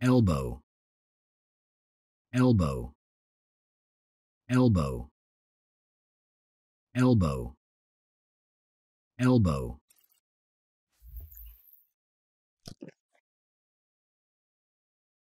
elbow elbow elbow elbow elbow